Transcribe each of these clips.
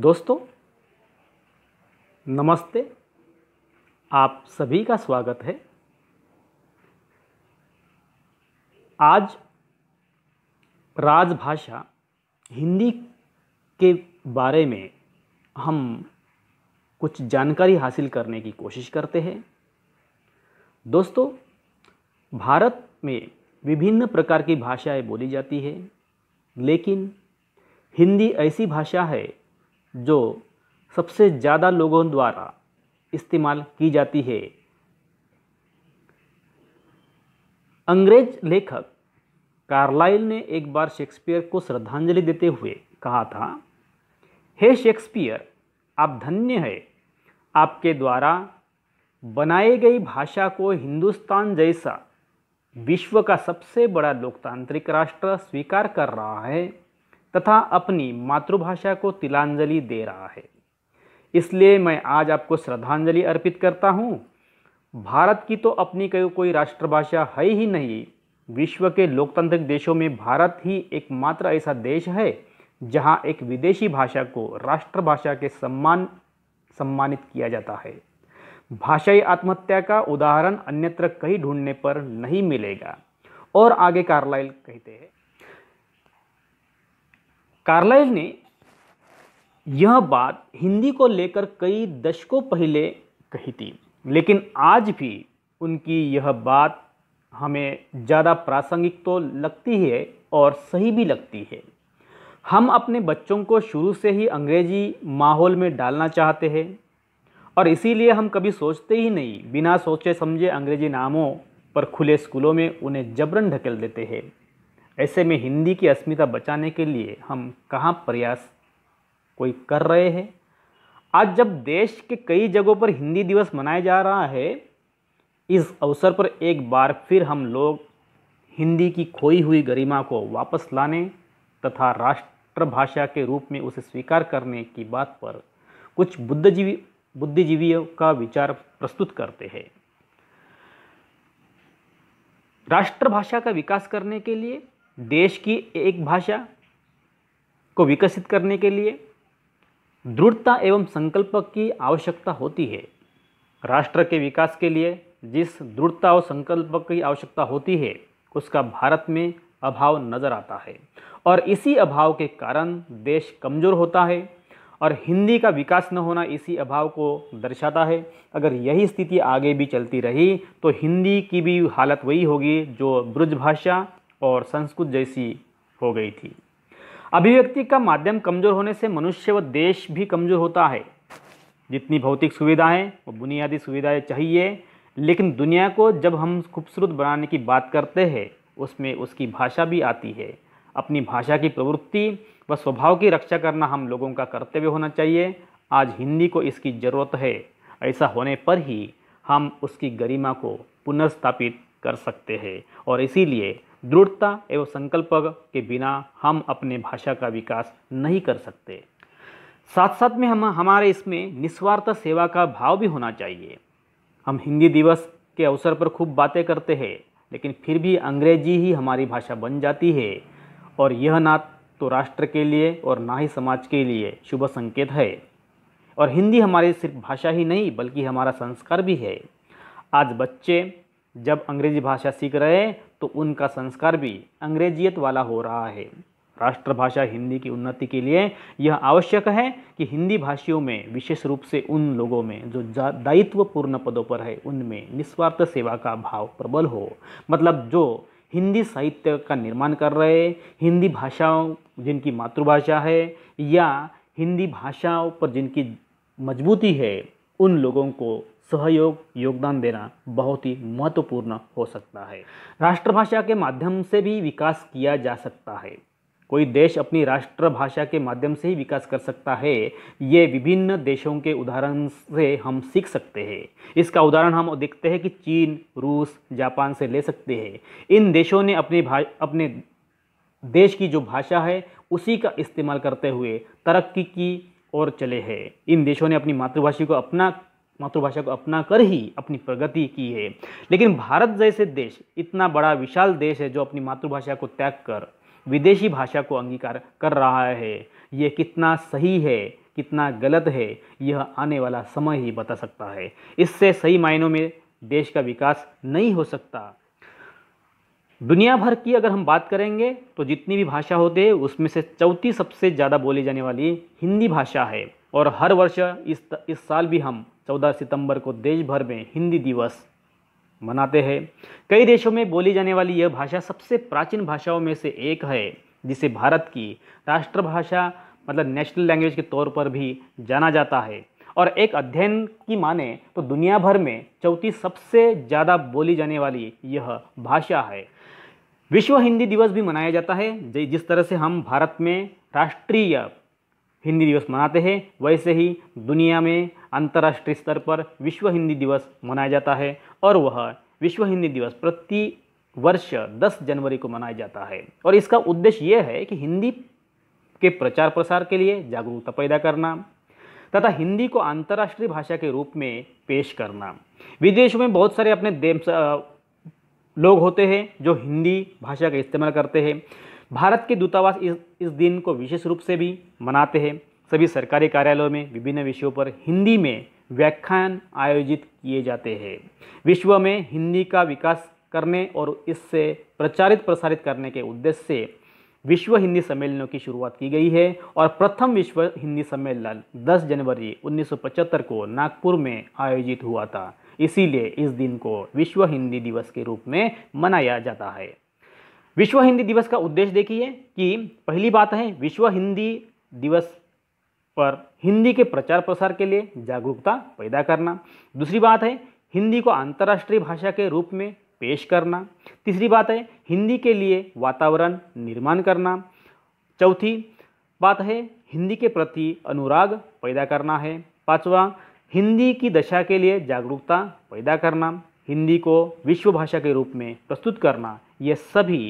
दोस्तों नमस्ते आप सभी का स्वागत है आज राजभाषा हिंदी के बारे में हम कुछ जानकारी हासिल करने की कोशिश करते हैं दोस्तों भारत में विभिन्न प्रकार की भाषाएं बोली जाती है लेकिन हिंदी ऐसी भाषा है जो सबसे ज़्यादा लोगों द्वारा इस्तेमाल की जाती है अंग्रेज लेखक कार्लाइल ने एक बार शेक्सपियर को श्रद्धांजलि देते हुए कहा था हे शेक्सपियर आप धन्य है आपके द्वारा बनाई गई भाषा को हिंदुस्तान जैसा विश्व का सबसे बड़ा लोकतांत्रिक राष्ट्र स्वीकार कर रहा है तथा अपनी मातृभाषा को तिलांजलि दे रहा है इसलिए मैं आज आपको श्रद्धांजलि अर्पित करता हूँ भारत की तो अपनी कोई राष्ट्रभाषा है ही नहीं विश्व के लोकतांत्रिक देशों में भारत ही एकमात्र ऐसा देश है जहाँ एक विदेशी भाषा को राष्ट्रभाषा के सम्मान सम्मानित किया जाता है भाषाई आत्महत्या का उदाहरण अन्यत्र कहीं ढूंढने पर नहीं मिलेगा और आगे कार्लाइल कहते हैं कार्लाइल ने यह बात हिंदी को लेकर कई दशकों पहले कही थी लेकिन आज भी उनकी यह बात हमें ज़्यादा प्रासंगिक तो लगती है और सही भी लगती है हम अपने बच्चों को शुरू से ही अंग्रेजी माहौल में डालना चाहते हैं और इसीलिए हम कभी सोचते ही नहीं बिना सोचे समझे अंग्रेजी नामों पर खुले स्कूलों में उन्हें जबरन ढकेल देते हैं ऐसे में हिंदी की अस्मिता बचाने के लिए हम कहाँ प्रयास कोई कर रहे हैं आज जब देश के कई जगहों पर हिंदी दिवस मनाया जा रहा है इस अवसर पर एक बार फिर हम लोग हिंदी की खोई हुई गरिमा को वापस लाने तथा राष्ट्रभाषा के रूप में उसे स्वीकार करने की बात पर कुछ बुद्धिजीवी बुद्धिजीवियों का विचार प्रस्तुत करते हैं राष्ट्रभाषा का विकास करने के लिए देश की एक भाषा को विकसित करने के लिए दृढ़ता एवं संकल्प की आवश्यकता होती है राष्ट्र के विकास के लिए जिस दृढ़ता और संकल्प की आवश्यकता होती है उसका भारत में अभाव नज़र आता है और इसी अभाव के कारण देश कमज़ोर होता है और हिंदी का विकास न होना इसी अभाव को दर्शाता है अगर यही स्थिति आगे भी चलती रही तो हिंदी की भी हालत वही होगी जो ब्रज भाषा और संस्कृत जैसी हो गई थी अभिव्यक्ति का माध्यम कमजोर होने से मनुष्य व देश भी कमजोर होता है जितनी भौतिक सुविधाएं और बुनियादी सुविधाएं चाहिए लेकिन दुनिया को जब हम खूबसूरत बनाने की बात करते हैं उसमें उसकी भाषा भी आती है अपनी भाषा की प्रवृत्ति व स्वभाव की रक्षा करना हम लोगों का कर्तव्य होना चाहिए आज हिंदी को इसकी ज़रूरत है ऐसा होने पर ही हम उसकी गरिमा को पुनर्स्थापित कर सकते हैं और इसीलिए दृढ़ता एवं संकल्प के बिना हम अपने भाषा का विकास नहीं कर सकते साथ साथ में हम हमारे इसमें निस्वार्थ सेवा का भाव भी होना चाहिए हम हिंदी दिवस के अवसर पर खूब बातें करते हैं लेकिन फिर भी अंग्रेजी ही हमारी भाषा बन जाती है और यह ना तो राष्ट्र के लिए और ना ही समाज के लिए शुभ संकेत है और हिंदी हमारी सिर्फ भाषा ही नहीं बल्कि हमारा संस्कार भी है आज बच्चे जब अंग्रेजी भाषा सीख रहे हैं तो उनका संस्कार भी अंग्रेजियत वाला हो रहा है राष्ट्रभाषा हिंदी की उन्नति के लिए यह आवश्यक है कि हिंदी भाषियों में विशेष रूप से उन लोगों में जो दायित्वपूर्ण पदों पर है उनमें निस्वार्थ सेवा का भाव प्रबल हो मतलब जो हिंदी साहित्य का निर्माण कर रहे हिंदी भाषाओं जिनकी मातृभाषा है या हिंदी भाषाओं पर जिनकी मजबूती है उन लोगों को सहयोग योगदान देना बहुत ही महत्वपूर्ण हो सकता है राष्ट्रभाषा के माध्यम से भी विकास किया जा सकता है कोई देश अपनी राष्ट्रभाषा के माध्यम से ही विकास कर सकता है ये विभिन्न देशों के उदाहरण से हम सीख सकते हैं इसका उदाहरण हम देखते हैं कि चीन रूस जापान से ले सकते हैं इन देशों ने अपनी भा अपने देश की जो भाषा है उसी का इस्तेमाल करते हुए तरक्की की और चले हैं इन देशों ने अपनी मातृभाषा को अपना मातृभाषा को अपना कर ही अपनी प्रगति की है लेकिन भारत जैसे देश इतना बड़ा विशाल देश है जो अपनी मातृभाषा को त्याग कर विदेशी भाषा को अंगीकार कर रहा है ये कितना सही है कितना गलत है यह आने वाला समय ही बता सकता है इससे सही मायनों में देश का विकास नहीं हो सकता दुनिया भर की अगर हम बात करेंगे तो जितनी भी भाषा होती है उसमें से चौथी सबसे ज़्यादा बोली जाने वाली हिंदी भाषा है और हर वर्ष इस इस साल भी हम 14 सितंबर को देश भर में हिंदी दिवस मनाते हैं कई देशों में बोली जाने वाली यह भाषा सबसे प्राचीन भाषाओं में से एक है जिसे भारत की राष्ट्रभाषा मतलब नेशनल लैंग्वेज के तौर पर भी जाना जाता है और एक अध्ययन की माने तो दुनिया भर में चौथी सबसे ज़्यादा बोली जाने वाली यह भाषा है विश्व हिंदी दिवस भी मनाया जाता है जिस तरह से हम भारत में राष्ट्रीय हिंदी दिवस मनाते हैं वैसे ही दुनिया में अंतर्राष्ट्रीय स्तर पर विश्व हिंदी दिवस मनाया जाता है और वह विश्व हिंदी दिवस प्रति वर्ष 10 जनवरी को मनाया जाता है और इसका उद्देश्य यह है कि हिंदी के प्रचार प्रसार के लिए जागरूकता पैदा करना तथा हिंदी को अंतर्राष्ट्रीय भाषा के रूप में पेश करना विदेश में बहुत सारे अपने लोग होते हैं जो हिंदी भाषा का इस्तेमाल करते हैं भारत के दूतावास इस इस दिन को विशेष रूप से भी मनाते हैं सभी सरकारी कार्यालयों में विभिन्न विषयों पर हिंदी में व्याख्यान आयोजित किए जाते हैं विश्व में हिंदी का विकास करने और इससे प्रचारित प्रसारित करने के उद्देश्य से विश्व हिंदी सम्मेलनों की शुरुआत की गई है और प्रथम विश्व हिंदी सम्मेलन 10 जनवरी 1975 को नागपुर में आयोजित हुआ था इसीलिए इस दिन को विश्व हिंदी दिवस के रूप में मनाया जाता है विश्व हिंदी दिवस का उद्देश्य देखिए कि पहली बात है विश्व हिंदी दिवस पर हिंदी के प्रचार प्रसार के लिए जागरूकता पैदा करना दूसरी बात है हिंदी को अंतर्राष्ट्रीय भाषा के रूप में पेश करना तीसरी बात है हिंदी के लिए वातावरण निर्माण करना चौथी बात है हिंदी के प्रति अनुराग पैदा करना है पांचवा हिंदी की दशा के लिए जागरूकता पैदा करना हिंदी को विश्व भाषा के रूप में प्रस्तुत करना ये सभी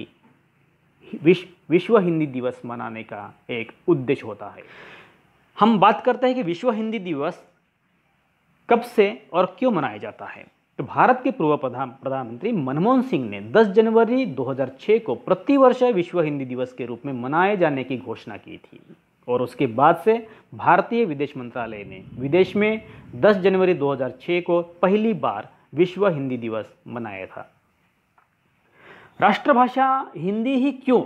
विश्व विश्व हिंदी दिवस मनाने का एक उद्देश्य होता है हम बात करते हैं कि विश्व हिंदी दिवस कब से और क्यों मनाया जाता है तो भारत के पूर्व प्रधान प्रधानमंत्री मनमोहन सिंह ने 10 जनवरी 2006 को प्रतिवर्ष विश्व हिंदी दिवस के रूप में मनाए जाने की घोषणा की थी और उसके बाद से भारतीय विदेश मंत्रालय ने विदेश में 10 जनवरी 2006 को पहली बार विश्व हिंदी दिवस मनाया था राष्ट्रभाषा हिंदी ही क्यों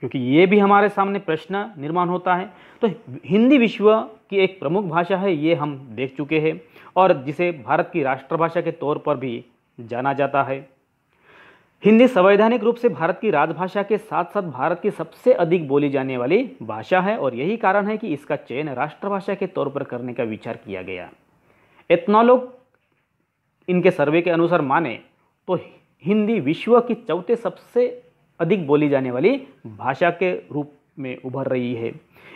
क्योंकि ये भी हमारे सामने प्रश्न निर्माण होता है तो हिंदी विश्व की एक प्रमुख भाषा है ये हम देख चुके हैं और जिसे भारत की राष्ट्रभाषा के तौर पर भी जाना जाता है हिंदी संवैधानिक रूप से भारत की राजभाषा के साथ साथ भारत की सबसे अधिक बोली जाने वाली भाषा है और यही कारण है कि इसका चयन राष्ट्रभाषा के तौर पर करने का विचार किया गया लोग इनके सर्वे के अनुसार माने तो हिंदी विश्व की चौथे सबसे अधिक बोली जाने वाली भाषा के रूप में उभर रही है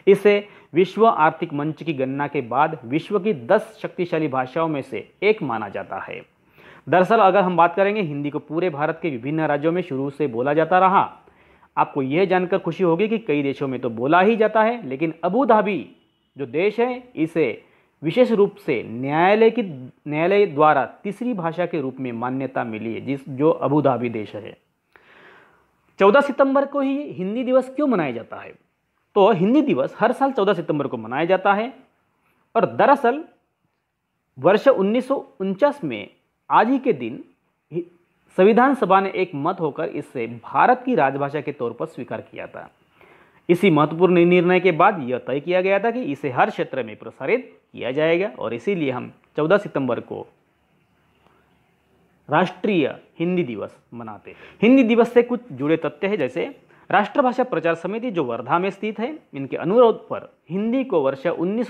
इसे विश्व आर्थिक मंच की गणना के बाद विश्व की 10 शक्तिशाली भाषाओं में से एक माना जाता है दरअसल अगर हम बात करेंगे हिंदी को पूरे भारत के विभिन्न राज्यों में शुरू से बोला जाता रहा आपको यह जानकर खुशी होगी कि कई देशों में तो बोला ही जाता है लेकिन अबू धाबी जो देश है इसे विशेष रूप से न्यायालय की न्यायालय द्वारा तीसरी भाषा के रूप में मान्यता मिली है जिस जो अबू धाबी देश है चौदह सितंबर को ही हिंदी दिवस क्यों मनाया जाता है तो हिंदी दिवस हर साल चौदह सितंबर को मनाया जाता है और दरअसल वर्ष उन्नीस में आज ही के दिन संविधान सभा ने एक मत होकर इसे भारत की राजभाषा के तौर पर स्वीकार किया था इसी महत्वपूर्ण निर्णय के बाद यह तय किया गया था कि इसे हर क्षेत्र में प्रसारित किया जाएगा और इसीलिए हम 14 सितंबर को राष्ट्रीय हिंदी दिवस मनाते हैं हिंदी दिवस से कुछ जुड़े तथ्य है जैसे राष्ट्रभाषा प्रचार समिति जो वर्धा में स्थित है इनके अनुरोध पर हिंदी को वर्ष उन्नीस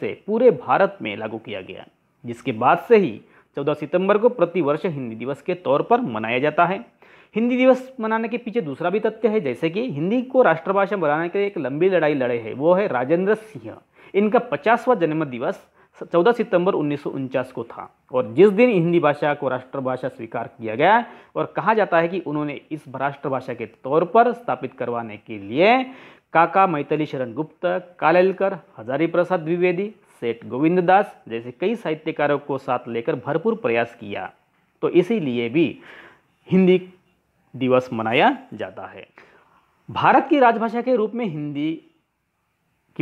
से पूरे भारत में लागू किया गया जिसके बाद से ही 14 सितंबर को प्रतिवर्ष हिंदी दिवस के तौर पर मनाया जाता है हिंदी दिवस मनाने के पीछे दूसरा भी तथ्य है जैसे कि हिंदी को राष्ट्रभाषा बनाने के लिए एक लंबी लड़ाई लड़े है वो है राजेंद्र सिंह इनका पचासवा जन्म दिवस 14 सितंबर उन्नीस को था और जिस दिन हिंदी भाषा को राष्ट्रभाषा स्वीकार किया गया और कहा जाता है कि उन्होंने इस राष्ट्रभाषा के तौर पर स्थापित करवाने के लिए काका मैथली शरण गुप्त कालेलकर हजारी प्रसाद द्विवेदी सेठ गोविंद दास जैसे कई साहित्यकारों को साथ लेकर भरपूर प्रयास किया तो इसीलिए भी हिंदी दिवस मनाया जाता है भारत की राजभाषा के रूप में हिंदी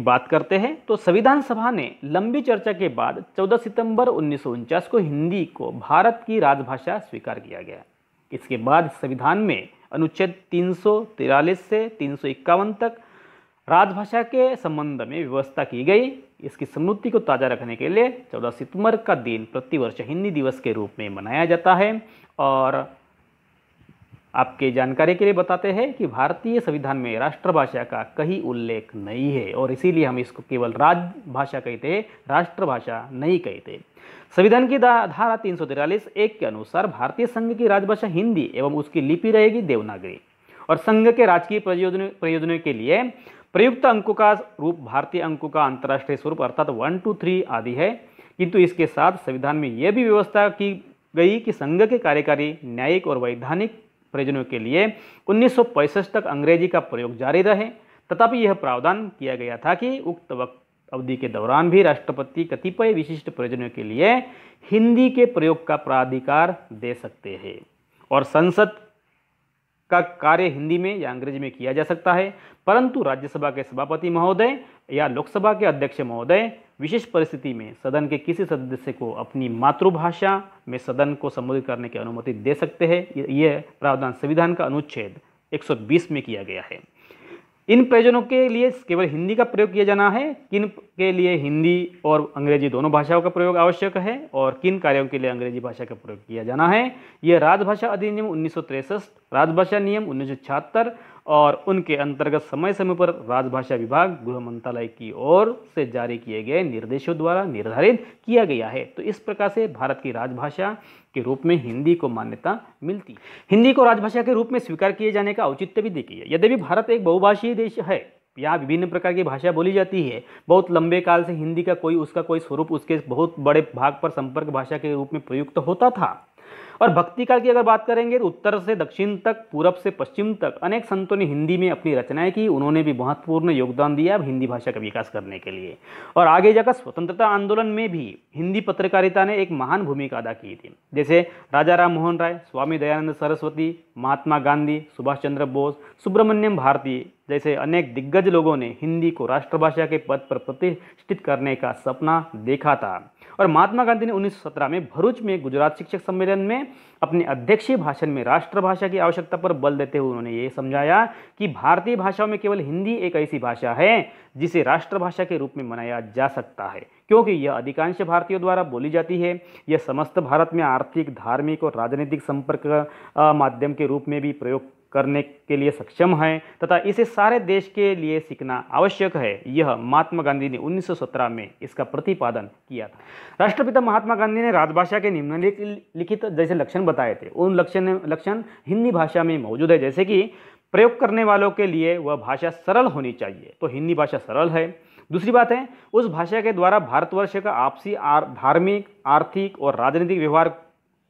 की बात करते हैं तो संविधान सभा ने लंबी चर्चा के बाद 14 सितंबर उन्नीस को हिंदी को भारत की राजभाषा स्वीकार किया गया इसके बाद संविधान में अनुच्छेद तीन से तीन तक राजभाषा के संबंध में व्यवस्था की गई इसकी स्मृति को ताज़ा रखने के लिए 14 सितंबर का दिन प्रतिवर्ष हिंदी दिवस के रूप में मनाया जाता है और आपके जानकारी के लिए बताते हैं कि भारतीय संविधान में राष्ट्रभाषा का कहीं उल्लेख नहीं है और इसीलिए हम इसको केवल राजभाषा कहते हैं राष्ट्रभाषा नहीं कहते संविधान की धारा तीन सौ एक के अनुसार भारतीय संघ की राजभाषा हिंदी एवं उसकी लिपि रहेगी देवनागरी और संघ के राजकीय प्रयोजन प्रयोजनों के लिए प्रयुक्त अंकों का रूप भारतीय अंकों का अंतर्राष्ट्रीय स्वरूप अर्थात वन टू थ्री आदि है किंतु इसके साथ संविधान में यह भी व्यवस्था की गई कि संघ के कार्यकारी न्यायिक और वैधानिक प्रयोजनों के लिए उन्नीस तक अंग्रेजी का प्रयोग जारी रहे तथापि यह प्रावधान किया गया था कि उक्त वक्त अवधि के दौरान भी राष्ट्रपति कतिपय विशिष्ट प्रयोजनों के लिए हिंदी के प्रयोग का प्राधिकार दे सकते हैं और संसद का कार्य हिंदी में या अंग्रेजी में किया जा सकता है परंतु राज्यसभा के सभापति महोदय या लोकसभा के अध्यक्ष महोदय विशेष परिस्थिति में सदन के किसी सदस्य को अपनी मातृभाषा में सदन को संबोधित करने की अनुमति दे सकते हैं ये प्रावधान संविधान का अनुच्छेद 120 में किया गया है इन प्रयोजनों के लिए केवल हिंदी का प्रयोग किया जाना है किन के लिए हिंदी और अंग्रेजी दोनों भाषाओं का प्रयोग आवश्यक है और किन कार्यों के लिए अंग्रेजी भाषा का प्रयोग किया जाना है यह राजभाषा अधिनियम उन्नीस राजभाषा नियम उन्नीस और उनके अंतर्गत समय समय पर राजभाषा विभाग गृह मंत्रालय की ओर से जारी किए गए निर्देशों द्वारा निर्धारित किया गया है तो इस प्रकार से भारत की राजभाषा के रूप में हिंदी को मान्यता मिलती हिंदी को राजभाषा के रूप में स्वीकार किए जाने का औचित्य भी देखिए यद्यपि भारत एक बहुभाषीय देश है यहाँ विभिन्न प्रकार की भाषा बोली जाती है बहुत लंबे काल से हिंदी का कोई उसका कोई स्वरूप उसके बहुत बड़े भाग पर संपर्क भाषा के रूप में प्रयुक्त होता था और भक्ति काल की अगर बात करेंगे तो उत्तर से दक्षिण तक पूरब से पश्चिम तक अनेक संतों ने हिंदी में अपनी रचनाएं की उन्होंने भी महत्वपूर्ण योगदान दिया अब हिंदी भाषा का विकास करने के लिए और आगे जाकर स्वतंत्रता आंदोलन में भी हिंदी पत्रकारिता ने एक महान भूमिका अदा की थी जैसे राजा राम मोहन राय स्वामी दयानंद सरस्वती महात्मा गांधी सुभाष चंद्र बोस सुब्रमण्यम भारती जैसे अनेक दिग्गज लोगों ने हिंदी को राष्ट्रभाषा के पद पर प्रतिष्ठित करने का सपना देखा था और महात्मा गांधी ने 1917 में भरूच में गुजरात शिक्षक सम्मेलन में अपने अध्यक्षीय भाषण में राष्ट्रभाषा की आवश्यकता पर बल देते हुए उन्होंने ये समझाया कि भारतीय भाषाओं में केवल हिंदी एक ऐसी भाषा है जिसे राष्ट्रभाषा के रूप में मनाया जा सकता है क्योंकि यह अधिकांश भारतीयों द्वारा बोली जाती है यह समस्त भारत में आर्थिक धार्मिक और राजनीतिक संपर्क माध्यम के रूप में भी प्रयोग करने के लिए सक्षम हैं तथा इसे सारे देश के लिए सीखना आवश्यक है यह महात्मा गांधी ने 1917 में इसका प्रतिपादन किया था राष्ट्रपिता महात्मा गांधी ने राजभाषा के निम्नलिखित जैसे लक्षण बताए थे उन लक्षण लक्षण हिंदी भाषा में मौजूद है जैसे कि प्रयोग करने वालों के लिए वह भाषा सरल होनी चाहिए तो हिंदी भाषा सरल है दूसरी बात है उस भाषा के द्वारा भारतवर्ष का आपसी धार्मिक आर्थिक और राजनीतिक व्यवहार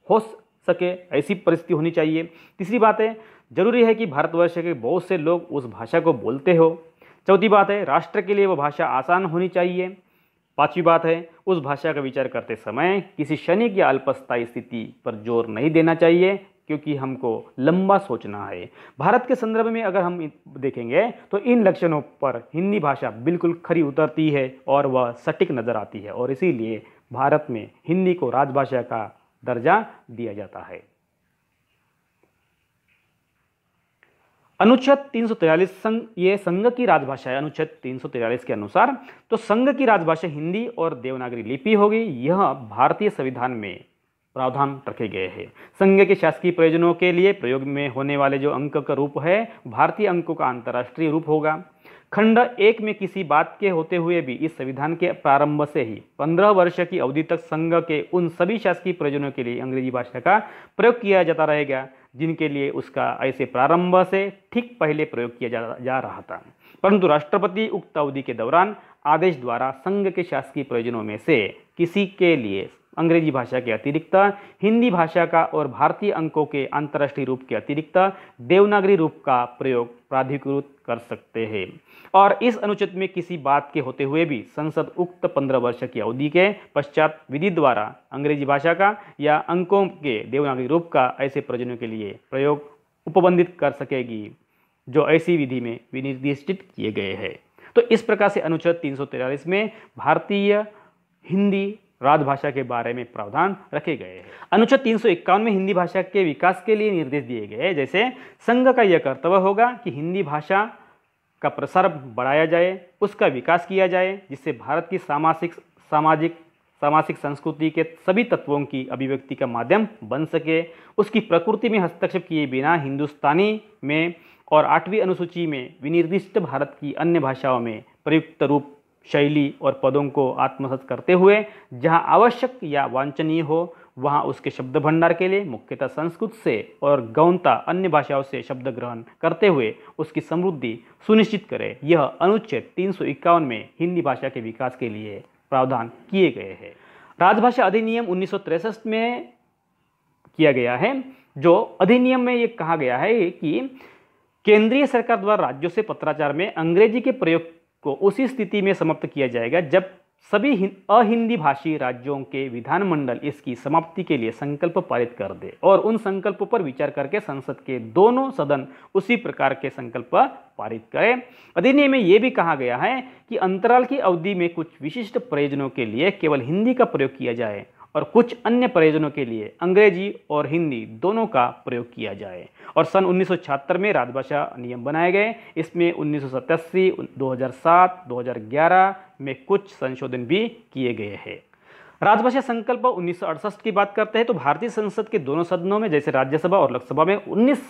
हो सके ऐसी परिस्थिति होनी चाहिए तीसरी बात है जरूरी है कि भारतवर्ष के बहुत से लोग उस भाषा को बोलते हो चौथी बात है राष्ट्र के लिए वो भाषा आसान होनी चाहिए पांचवी बात है उस भाषा का विचार करते समय किसी शनि की अल्पस्थायी स्थिति पर जोर नहीं देना चाहिए क्योंकि हमको लंबा सोचना है भारत के संदर्भ में अगर हम देखेंगे तो इन लक्षणों पर हिंदी भाषा बिल्कुल खरी उतरती है और वह सटीक नज़र आती है और इसीलिए भारत में हिंदी को राजभाषा का दर्जा दिया जाता है अनुच्छेद 343 संघ ये संघ की राजभाषा है अनुच्छेद 343 के अनुसार तो संघ की राजभाषा हिंदी और देवनागरी लिपि होगी यह भारतीय संविधान में प्रावधान रखे गए हैं संघ के शासकीय प्रयोजनों के लिए प्रयोग में होने वाले जो अंक का रूप है भारतीय अंकों का अंतर्राष्ट्रीय रूप होगा खंड एक में किसी बात के होते हुए भी इस संविधान के प्रारंभ से ही पंद्रह वर्ष की अवधि तक संघ के उन सभी शासकीय प्रयोजनों के लिए अंग्रेजी भाषा का प्रयोग किया जाता रहेगा जिनके लिए उसका ऐसे प्रारंभ से ठीक पहले प्रयोग किया जा, जा रहा था परंतु राष्ट्रपति उक्त अवधि के दौरान आदेश द्वारा संघ के शासकीय प्रयोजनों में से किसी के लिए अंग्रेजी भाषा के अतिरिक्त हिंदी भाषा का और भारतीय अंकों के अंतर्राष्ट्रीय रूप के अतिरिक्त देवनागरी रूप का प्रयोग प्राधिकृत कर सकते हैं और इस अनुच्छेद में किसी बात के होते हुए भी संसद उक्त पंद्रह वर्ष की अवधि के पश्चात विधि द्वारा अंग्रेजी भाषा का या अंकों के देवनागरी रूप का ऐसे प्रयोजनों के लिए प्रयोग उपबंधित कर सकेगी जो ऐसी विधि में विनिर्दिष्टित किए गए हैं तो इस प्रकार से अनुच्छेद तीन में भारतीय हिंदी राजभाषा के बारे में प्रावधान रखे गए हैं अनुच्छेद तीन में हिंदी भाषा के विकास के लिए निर्देश दिए गए जैसे संघ का यह कर्तव्य होगा कि हिंदी भाषा का प्रसार बढ़ाया जाए उसका विकास किया जाए जिससे भारत की सामासिक सामाजिक सामाजिक संस्कृति के सभी तत्वों की अभिव्यक्ति का माध्यम बन सके उसकी प्रकृति में हस्तक्षेप किए बिना हिंदुस्तानी में और आठवीं अनुसूची में विनिर्दिष्ट भारत की अन्य भाषाओं में प्रयुक्त रूप शैली और पदों को आत्मसात करते हुए जहाँ आवश्यक या वांछनीय हो वहाँ उसके शब्द भंडार के लिए मुख्यतः संस्कृत से और गौणता अन्य भाषाओं से शब्द ग्रहण करते हुए उसकी समृद्धि सुनिश्चित करें यह अनुच्छेद तीन में हिंदी भाषा के विकास के लिए प्रावधान किए गए हैं राजभाषा अधिनियम उन्नीस में किया गया है जो अधिनियम में ये कहा गया है कि केंद्रीय सरकार द्वारा राज्यों से पत्राचार में अंग्रेजी के प्रयोग को उसी स्थिति में समाप्त किया जाएगा जब सभी अहिंदी भाषी राज्यों के विधानमंडल इसकी समाप्ति के लिए संकल्प पारित कर दे और उन संकल्पों पर विचार करके संसद के दोनों सदन उसी प्रकार के संकल्प पारित करें अधिनियम में यह भी कहा गया है कि अंतराल की अवधि में कुछ विशिष्ट प्रयोजनों के लिए केवल हिंदी का प्रयोग किया जाए और कुछ अन्य प्रयोजनों के लिए अंग्रेजी और हिंदी दोनों का प्रयोग किया जाए और सन उन्नीस में राजभाषा नियम बनाए गए इसमें उन्नीस सौ 2011 में कुछ संशोधन भी किए गए हैं राजभाषा संकल्प उन्नीस की बात करते हैं तो भारतीय संसद के दोनों सदनों में जैसे राज्यसभा और लोकसभा में उन्नीस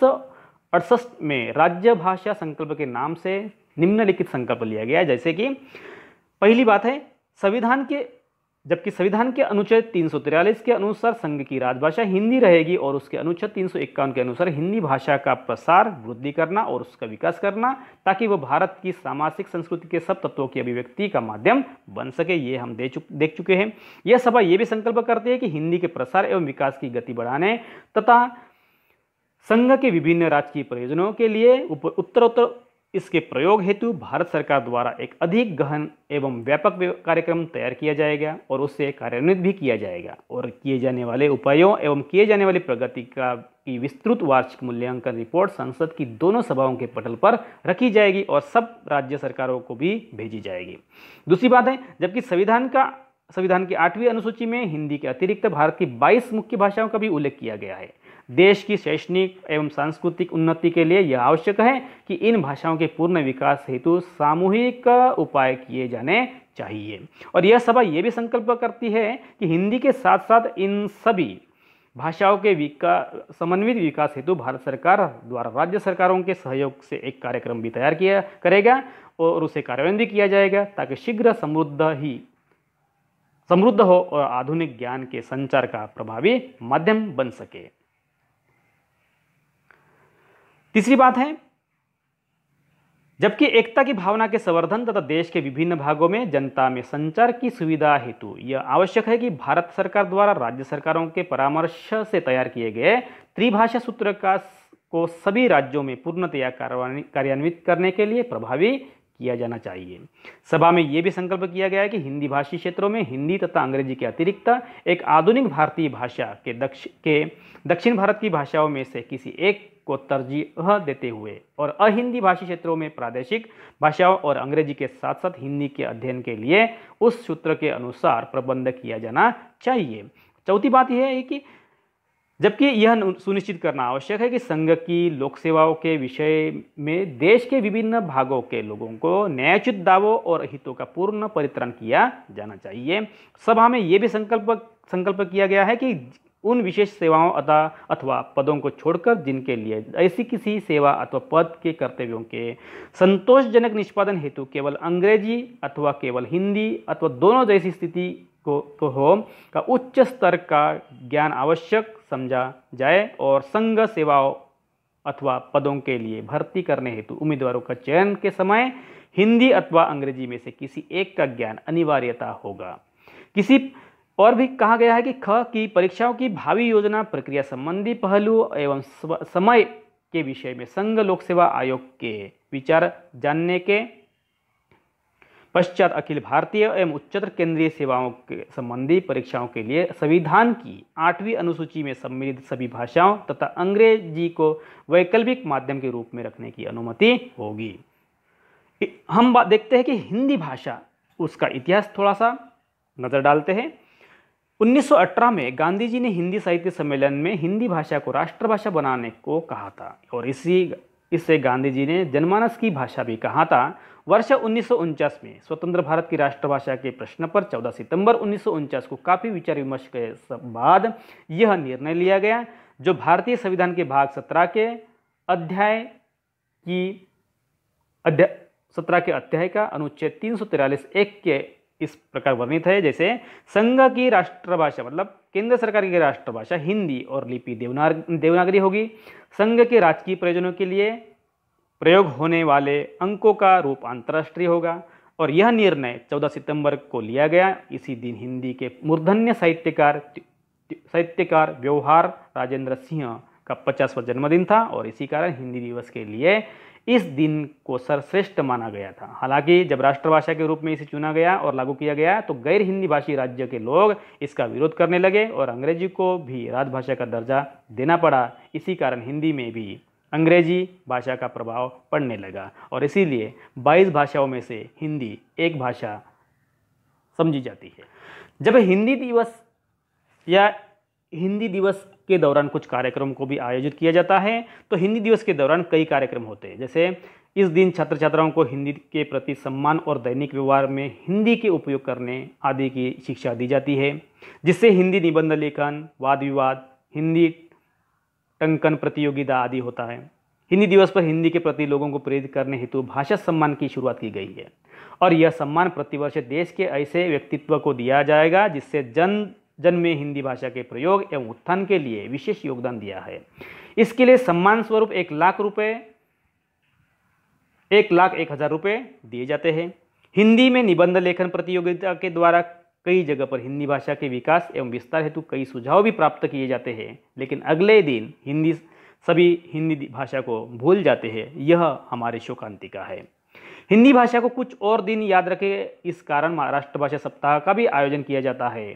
में राज्य भाषा संकल्प के नाम से निम्नलिखित संकल्प लिया गया जैसे कि पहली बात है संविधान के जबकि संविधान के अनुच्छेद तीन के अनुसार संघ की राजभाषा हिंदी रहेगी और उसके अनुच्छेद तीन के अनुसार हिंदी भाषा का प्रसार वृद्धि करना और उसका विकास करना ताकि वह भारत की सामाजिक संस्कृति के सब तत्वों की अभिव्यक्ति का माध्यम बन सके ये हम दे चुक देख चुके हैं यह सभा ये भी संकल्प करती है कि हिंदी के प्रसार एवं विकास की गति बढ़ाने तथा संघ के विभिन्न राजकीय प्रयोजनों के लिए उत्तरोत्तर इसके प्रयोग हेतु भारत सरकार द्वारा एक अधिक गहन एवं व्यापक कार्यक्रम तैयार किया जाएगा और उससे कार्यान्वित भी किया जाएगा और किए जाने वाले उपायों एवं किए जाने वाली प्रगति का की विस्तृत वार्षिक मूल्यांकन रिपोर्ट संसद की दोनों सभाओं के पटल पर रखी जाएगी और सब राज्य सरकारों को भी भेजी जाएगी दूसरी बात है जबकि संविधान का संविधान की आठवीं अनुसूची में हिंदी के अतिरिक्त भारत की 22 मुख्य भाषाओं का भी उल्लेख किया गया है देश की शैक्षणिक एवं सांस्कृतिक उन्नति के लिए यह आवश्यक है कि इन भाषाओं के पूर्ण विकास हेतु सामूहिक उपाय किए जाने चाहिए और यह सभा ये भी संकल्प करती है कि हिंदी के साथ साथ इन सभी भाषाओं के विकास समन्वित विकास हेतु भारत सरकार द्वारा राज्य सरकारों के सहयोग से एक कार्यक्रम भी तैयार किया करेगा और उसे कार्यान्वयन भी किया जाएगा ताकि शीघ्र समृद्ध ही समृद्ध हो और आधुनिक ज्ञान के संचार का प्रभावी माध्यम बन सके तीसरी बात है जबकि एकता की भावना के संवर्धन तथा देश के विभिन्न भागों में जनता में संचार की सुविधा हेतु यह आवश्यक है कि भारत सरकार द्वारा राज्य सरकारों के परामर्श से तैयार किए गए त्रिभाषा सूत्र का को सभी राज्यों में पूर्णतया कार्यान्वित करने के लिए प्रभावी किया जाना चाहिए सभा में यह भी संकल्प किया गया कि हिंदी भाषी क्षेत्रों में हिंदी तथा अंग्रेजी के अतिरिक्त एक आधुनिक भारतीय भाषा के दक्ष के दक्षिण भारत की भाषाओं में से किसी एक को तरजीह देते हुए और अहिंदी भाषी क्षेत्रों में प्रादेशिक भाषाओं और अंग्रेजी के साथ साथ हिंदी के अध्ययन के लिए उस सूत्र के अनुसार प्रबंध किया जाना चाहिए चौथी बात यह है कि जबकि यह सुनिश्चित करना आवश्यक है कि संघ की लोक सेवाओं के विषय में देश के विभिन्न भागों के लोगों को न्यायोचित दावों और हितों का पूर्ण परित्रण किया जाना चाहिए सभा में यह भी संकल्प संकल्प किया गया है कि उन विशेष सेवाओं अथा अथवा पदों को छोड़कर जिनके लिए ऐसी किसी सेवा अथवा पद के कर्तव्यों के संतोषजनक निष्पादन हेतु केवल अंग्रेजी अथवा केवल हिंदी अथवा दोनों जैसी स्थिति को, को हो का उच्च स्तर का ज्ञान आवश्यक समझा जाए और संघ सेवाओं अथवा पदों के लिए भर्ती करने हेतु उम्मीदवारों का चयन के समय हिंदी अथवा अंग्रेजी में से किसी एक का ज्ञान अनिवार्यता होगा किसी और भी कहा गया है कि ख की परीक्षाओं की भावी योजना प्रक्रिया संबंधी पहलू एवं समय के विषय में संघ लोक सेवा आयोग के विचार जानने के पश्चात अखिल भारतीय एवं उच्चतर केंद्रीय सेवाओं के संबंधी परीक्षाओं के लिए संविधान की आठवीं अनुसूची में सम्मिलित सभी भाषाओं तथा अंग्रेजी को वैकल्पिक माध्यम के रूप में रखने की अनुमति होगी हम देखते हैं कि हिंदी भाषा उसका इतिहास थोड़ा सा नज़र डालते हैं 1918 में गांधी जी ने हिंदी साहित्य सम्मेलन में हिंदी भाषा को राष्ट्रभाषा बनाने को कहा था और इसी इसे गांधी जी ने जनमानस की भाषा भी कहा था वर्ष उन्नीस में स्वतंत्र भारत की राष्ट्रभाषा के प्रश्न पर 14 सितंबर उन्नीस को काफ़ी विचार विमर्श के बाद यह निर्णय लिया गया जो भारतीय संविधान के भाग सत्रह के अध्याय की अध्याय सत्रह के अध्याय का अनुच्छेद तीन सौ एक के इस प्रकार वर्णित है जैसे संघ की राष्ट्रभाषा मतलब केंद्र सरकार की राष्ट्रभाषा हिंदी और लिपि देवनाग देवनागरी होगी संघ के राजकीय प्रयोजनों के लिए प्रयोग होने वाले अंकों का रूप अंतर्राष्ट्रीय होगा और यह निर्णय 14 सितंबर को लिया गया इसी दिन हिंदी के मूर्धन्य साहित्यकार साहित्यकार व्यवहार राजेंद्र सिंह का पचासवा जन्मदिन था और इसी कारण हिंदी दिवस के लिए इस दिन को सर्वश्रेष्ठ माना गया था हालांकि जब राष्ट्रभाषा के रूप में इसे चुना गया और लागू किया गया तो गैर हिंदी भाषी राज्य के लोग इसका विरोध करने लगे और अंग्रेजी को भी राजभाषा का दर्जा देना पड़ा इसी कारण हिंदी में भी अंग्रेजी भाषा का प्रभाव पड़ने लगा और इसीलिए 22 भाषाओं में से हिंदी एक भाषा समझी जाती है जब हिंदी दिवस या हिंदी दिवस के दौरान कुछ कार्यक्रम को भी आयोजित किया जाता है तो हिंदी दिवस के दौरान कई कार्यक्रम होते हैं जैसे इस दिन छात्र छात्राओं को हिंदी के प्रति सम्मान और दैनिक व्यवहार में हिंदी के उपयोग करने आदि की शिक्षा दी जाती है जिससे हिंदी निबंध लेखन वाद विवाद हिंदी टंकन प्रतियोगिता आदि होता है हिंदी दिवस पर हिंदी के प्रति लोगों को प्रेरित करने हेतु भाषा सम्मान की शुरुआत की गई है और यह सम्मान प्रतिवर्ष देश के ऐसे व्यक्तित्व को दिया जाएगा जिससे जन जन्मे हिंदी भाषा के प्रयोग एवं उत्थान के लिए विशेष योगदान दिया है इसके लिए सम्मान स्वरूप एक लाख रुपये एक लाख एक हज़ार रुपये दिए जाते हैं हिंदी में निबंध लेखन प्रतियोगिता के द्वारा कई जगह पर हिंदी भाषा के विकास एवं विस्तार हेतु कई सुझाव भी प्राप्त किए जाते हैं लेकिन अगले दिन हिंदी सभी हिंदी भाषा को भूल जाते हैं यह हमारे शोकांति का है हिंदी भाषा को कुछ और दिन याद रखे इस कारण राष्ट्रभाषा सप्ताह का भी आयोजन किया जाता है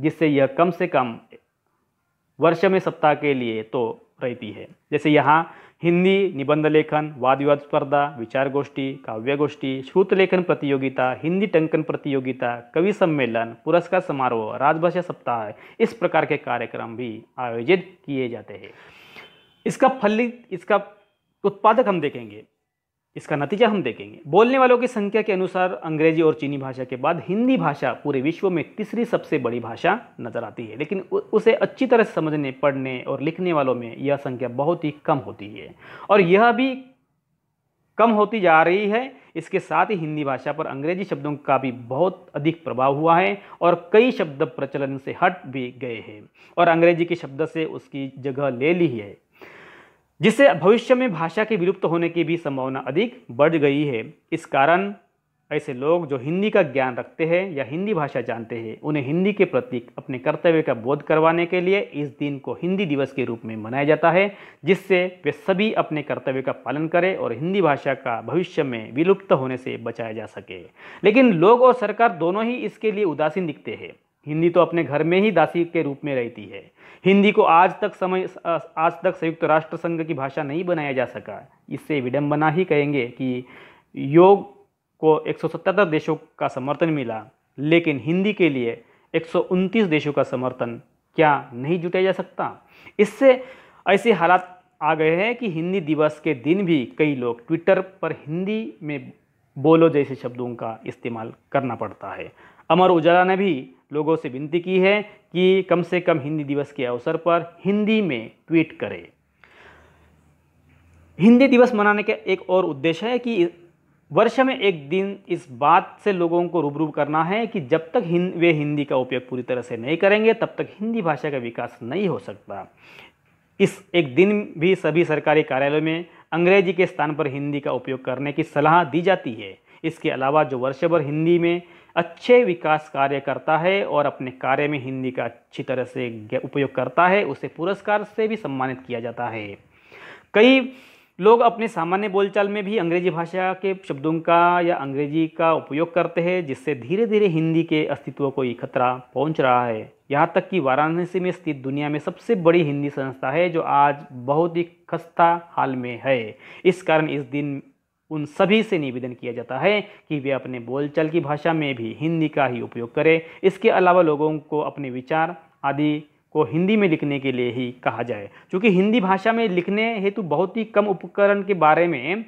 जिससे यह कम से कम वर्ष में सप्ताह के लिए तो रहती है जैसे यहाँ हिंदी निबंध लेखन वाद विवाद स्पर्धा विचार गोष्ठी काव्य गोष्ठी श्रुत लेखन प्रतियोगिता हिंदी टंकन प्रतियोगिता कवि सम्मेलन पुरस्कार समारोह राजभाषा सप्ताह इस प्रकार के कार्यक्रम भी आयोजित किए जाते हैं इसका फलित इसका उत्पादक हम देखेंगे इसका नतीजा हम देखेंगे बोलने वालों की संख्या के अनुसार अंग्रेजी और चीनी भाषा के बाद हिंदी भाषा पूरे विश्व में तीसरी सबसे बड़ी भाषा नजर आती है लेकिन उसे अच्छी तरह से समझने पढ़ने और लिखने वालों में यह संख्या बहुत ही कम होती है और यह भी कम होती जा रही है इसके साथ ही हिंदी भाषा पर अंग्रेजी शब्दों का भी बहुत अधिक प्रभाव हुआ है और कई शब्द प्रचलन से हट भी गए हैं और अंग्रेजी के शब्द से उसकी जगह ले ली है जिससे भविष्य में भाषा के विलुप्त होने की भी संभावना अधिक बढ़ गई है इस कारण ऐसे लोग जो हिंदी का ज्ञान रखते हैं या हिंदी भाषा जानते हैं उन्हें हिंदी के प्रति अपने कर्तव्य का बोध करवाने के लिए इस दिन को हिंदी दिवस के रूप में मनाया जाता है जिससे वे सभी अपने कर्तव्य का पालन करें और हिंदी भाषा का भविष्य में विलुप्त होने से बचाया जा सके लेकिन लोग और सरकार दोनों ही इसके लिए उदासीन दिखते हैं हिंदी तो अपने घर में ही दासी के रूप में रहती है हिंदी को आज तक समय आज तक संयुक्त राष्ट्र संघ की भाषा नहीं बनाया जा सका इससे विडंबना ही कहेंगे कि योग को एक देशों का समर्थन मिला लेकिन हिंदी के लिए एक देशों का समर्थन क्या नहीं जुटाया जा सकता इससे ऐसे हालात आ गए हैं कि हिंदी दिवस के दिन भी कई लोग ट्विटर पर हिंदी में बोलो जैसे शब्दों का इस्तेमाल करना पड़ता है अमर उजाला ने भी लोगों से विनती की है कि कम से कम हिंदी दिवस के अवसर पर हिंदी में ट्वीट करें हिंदी दिवस मनाने का एक और उद्देश्य है कि वर्ष में एक दिन इस बात से लोगों को रूबरू करना है कि जब तक हिं, वे हिंदी का उपयोग पूरी तरह से नहीं करेंगे तब तक हिंदी भाषा का विकास नहीं हो सकता इस एक दिन भी सभी सरकारी कार्यालयों में अंग्रेजी के स्थान पर हिंदी का उपयोग करने की सलाह दी जाती है इसके अलावा जो वर्ष भर हिंदी में अच्छे विकास कार्य करता है और अपने कार्य में हिंदी का अच्छी तरह से उपयोग करता है उसे पुरस्कार से भी सम्मानित किया जाता है कई लोग अपने सामान्य बोलचाल में भी अंग्रेजी भाषा के शब्दों का या अंग्रेजी का उपयोग करते हैं जिससे धीरे धीरे हिंदी के अस्तित्व को ही खतरा पहुंच रहा है यहाँ तक कि वाराणसी में स्थित दुनिया में सबसे बड़ी हिंदी संस्था है जो आज बहुत ही खस्ता हाल में है इस कारण इस दिन उन सभी से निवेदन किया जाता है कि वे अपने बोलचाल की भाषा में भी हिंदी का ही उपयोग करें इसके अलावा लोगों को अपने विचार आदि को हिंदी में लिखने के लिए ही कहा जाए क्योंकि हिंदी भाषा में लिखने हेतु बहुत ही कम उपकरण के बारे में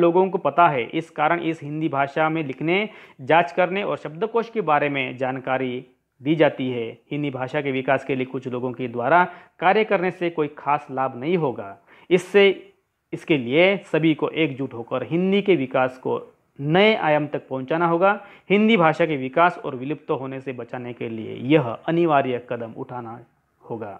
लोगों को पता है इस कारण इस हिंदी भाषा में लिखने जांच करने और शब्दकोश के बारे में जानकारी दी जाती है हिंदी भाषा के विकास के लिए कुछ लोगों के द्वारा कार्य करने से कोई खास लाभ नहीं होगा इससे इसके लिए सभी को एकजुट होकर हिंदी के विकास को नए आयाम तक पहुंचाना होगा हिंदी भाषा के विकास और विलुप्त होने से बचाने के लिए यह अनिवार्य कदम उठाना होगा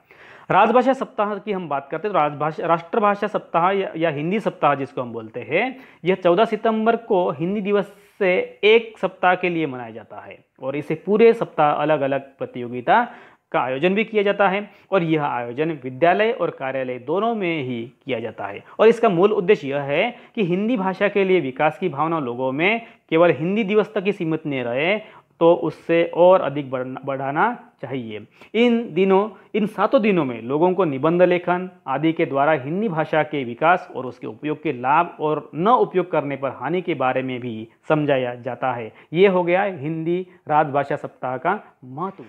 राजभाषा सप्ताह की हम बात करते हैं तो राजभाषा राष्ट्रभाषा सप्ताह या, या हिंदी सप्ताह जिसको हम बोलते हैं यह 14 सितंबर को हिंदी दिवस से एक सप्ताह के लिए मनाया जाता है और इसे पूरे सप्ताह अलग अलग प्रतियोगिता का आयोजन भी किया जाता है और यह आयोजन विद्यालय और कार्यालय दोनों में ही किया जाता है और इसका मूल उद्देश्य यह है कि हिंदी भाषा के लिए विकास की भावना लोगों में केवल हिंदी दिवस तक ही सीमित नहीं रहे तो उससे और अधिक बढ़ाना चाहिए इन दिनों इन सातों दिनों में लोगों को निबंध लेखन आदि के द्वारा हिंदी भाषा के विकास और उसके उपयोग के लाभ और न उपयोग करने पर हानि के बारे में भी समझाया जाता है ये हो गया हिंदी राजभाषा सप्ताह का महत्व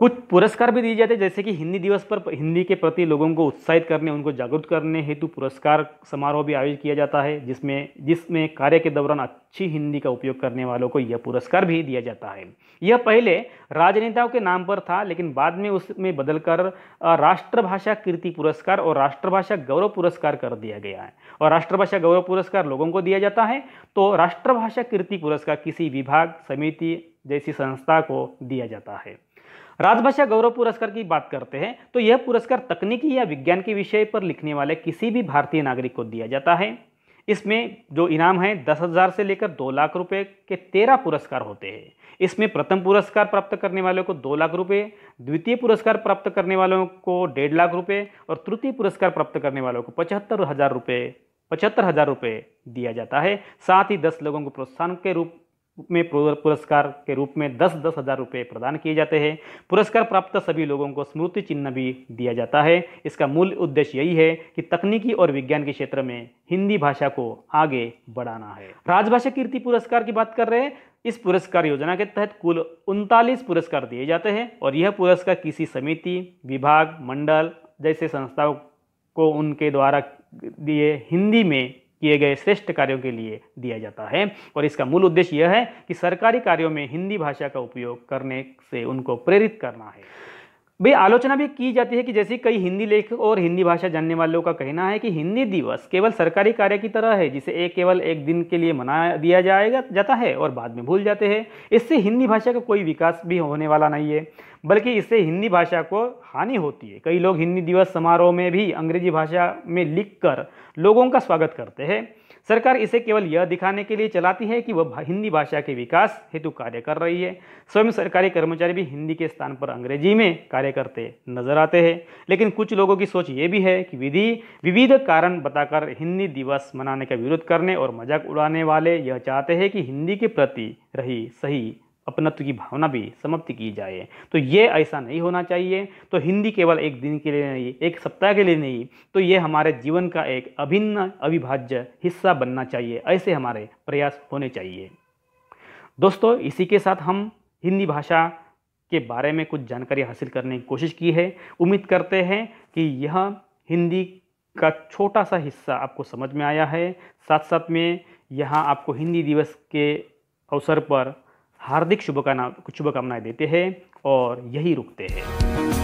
कुछ पुरस्कार भी दिए जाते हैं जैसे कि हिंदी दिवस पर हिंदी के प्रति लोगों को उत्साहित करने उनको जागरूक करने हेतु पुरस्कार समारोह भी आयोजित किया जाता है जिसमें जिसमें कार्य के दौरान अच्छी हिंदी का उपयोग करने वालों को यह पुरस्कार भी दिया जाता है यह पहले राजनेताओं के नाम पर था लेकिन बाद में उसमें बदलकर राष्ट्रभाषा कीर्ति पुरस्कार और राष्ट्रभाषा गौरव पुरस्कार कर दिया गया है और राष्ट्रभाषा गौरव पुरस्कार लोगों को दिया जाता है तो राष्ट्रभाषा कीर्ति पुरस्कार किसी विभाग समिति जैसी संस्था को दिया जाता है राजभाषा गौरव पुरस्कार की बात करते हैं तो यह पुरस्कार तकनीकी या विज्ञान के विषय पर लिखने वाले किसी भी भारतीय नागरिक को दिया जाता है इसमें जो इनाम है दस हज़ार से लेकर दो लाख रुपए के तेरह पुरस्कार होते हैं इसमें प्रथम पुरस्कार प्राप्त करने वालों को दो लाख रुपए द्वितीय पुरस्कार प्राप्त करने वालों को डेढ़ लाख रुपए और तृतीय पुरस्कार प्राप्त करने वालों को पचहत्तर हज़ार रुपये पचहत्तर हज़ार रुपये दिया जाता है साथ ही दस लोगों को प्रोत्साहन के रूप में पुरस्कार के रूप में दस दस हज़ार रुपये प्रदान किए जाते हैं पुरस्कार प्राप्त सभी लोगों को स्मृति चिन्ह भी दिया जाता है इसका मूल उद्देश्य यही है कि तकनीकी और विज्ञान के क्षेत्र में हिंदी भाषा को आगे बढ़ाना है राजभाषा कीर्ति पुरस्कार की बात कर रहे हैं इस पुरस्कार योजना के तहत कुल उनतालीस पुरस्कार दिए जाते हैं और यह पुरस्कार किसी समिति विभाग मंडल जैसे संस्थाओं को उनके द्वारा दिए हिंदी में किए गए श्रेष्ठ कार्यों के लिए दिया जाता है और इसका मूल उद्देश्य यह है कि सरकारी कार्यों में हिंदी भाषा का उपयोग करने से उनको प्रेरित करना है भाई आलोचना भी की जाती है कि जैसे कई हिंदी लेखक और हिंदी भाषा जानने वालों का कहना है कि हिंदी दिवस केवल सरकारी कार्य की तरह है जिसे एक केवल एक दिन के लिए मनाया दिया जाएगा जाता है और बाद में भूल जाते हैं इससे हिंदी भाषा का कोई विकास भी होने वाला नहीं है बल्कि इससे हिंदी भाषा को हानि होती है कई लोग हिंदी दिवस समारोह में भी अंग्रेजी भाषा में लिख कर लोगों का स्वागत करते हैं सरकार इसे केवल यह दिखाने के लिए चलाती है कि वह हिंदी भाषा के विकास हेतु कार्य कर रही है स्वयं सरकारी कर्मचारी भी हिंदी के स्थान पर अंग्रेजी में कार्य करते नजर आते हैं लेकिन कुछ लोगों की सोच ये भी है कि विधि विविध कारण बताकर हिंदी दिवस मनाने का विरोध करने और मजाक उड़ाने वाले यह चाहते हैं कि हिंदी के प्रति रही सही अपनत्व की भावना भी समाप्त की जाए तो ये ऐसा नहीं होना चाहिए तो हिंदी केवल एक दिन के लिए नहीं एक सप्ताह के लिए नहीं तो ये हमारे जीवन का एक अभिन्न अविभाज्य हिस्सा बनना चाहिए ऐसे हमारे प्रयास होने चाहिए दोस्तों इसी के साथ हम हिंदी भाषा के बारे में कुछ जानकारी हासिल करने की कोशिश की है उम्मीद करते हैं कि यह हिंदी का छोटा सा हिस्सा आपको समझ में आया है साथ साथ में यहाँ आपको हिंदी दिवस के अवसर पर हार्दिक शुभकामना शुभकामनाएं देते हैं और यही रुकते हैं